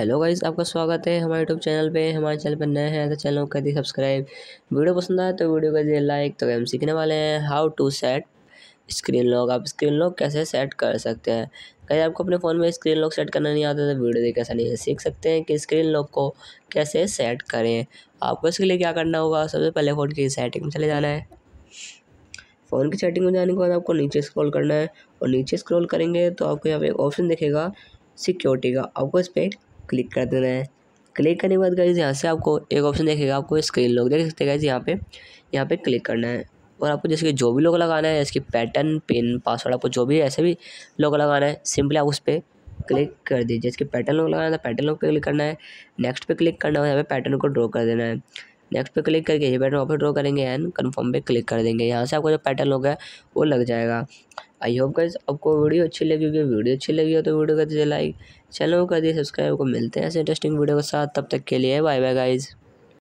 hello guys आपका स्वागत है हमारे यूट्यूब चैनल पे हमारे चैनल पर नए हैं तो चैनल कर दी सब्सक्राइब वीडियो पसंद आए तो वीडियो कर दिए लाइक तो हम सीखने वाले हैं how to set screen lock आप स्क्रीन लॉक कैसे सेट कर सकते हैं कहीं आपको अपने फ़ोन में स्क्रीन लॉक सेट करना नहीं आता तो वीडियो देखिए ऐसा नहीं है सीख सकते हैं कि स्क्रीन लॉक को कैसे सेट करें आपको इसके लिए क्या करना होगा सबसे पहले फ़ोन की सेटिंग में चले जाना है फ़ोन की सेटिंग में जाने के बाद आपको नीचे स्क्रॉल करना है और नीचे स्क्रॉल करेंगे तो आपको यहाँ पे एक ऑप्शन दिखेगा सिक्योरिटी का आपको इस पर क्लिक कर देना है क्लिक करने के बाद गाइज यहाँ से आपको एक ऑप्शन देखेगा आपको स्क्रीन लॉक देख सकते हैं गाइज यहाँ पे यहाँ पे क्लिक करना है और आपको जैसे कि जो भी लोग लगाना है इसकी पैटर्न पिन पासवर्ड आपको जो भी ऐसे भी लोग लगाना है सिंपली आप उस पर क्लिक कर दीजिए इसके पैटर्न लोग लगाना है पैटर्न तो लोग पे क्लिक करना है नेक्स्ट पे क्लिक करना है यहाँ पे पैटर्न को ड्रॉ कर देना है नेक्स्ट पे क्लिक करके ये पैटर्न वापस ड्रॉ करेंगे एंड कन्फर्म पे क्लिक कर देंगे यहाँ से आपको जो पैटर्न है वो लग जाएगा आई होप गाइज आपको वीडियो अच्छी लगी होगी वीडियो अच्छी लगी हो तो वीडियो कर दीजिए लाइक चैनल को कर दिए सब्सक्राइब को मिलते हैं ऐसे इंटरेस्टिंग वीडियो के साथ तब तक के लिए बाय बाय गाइज़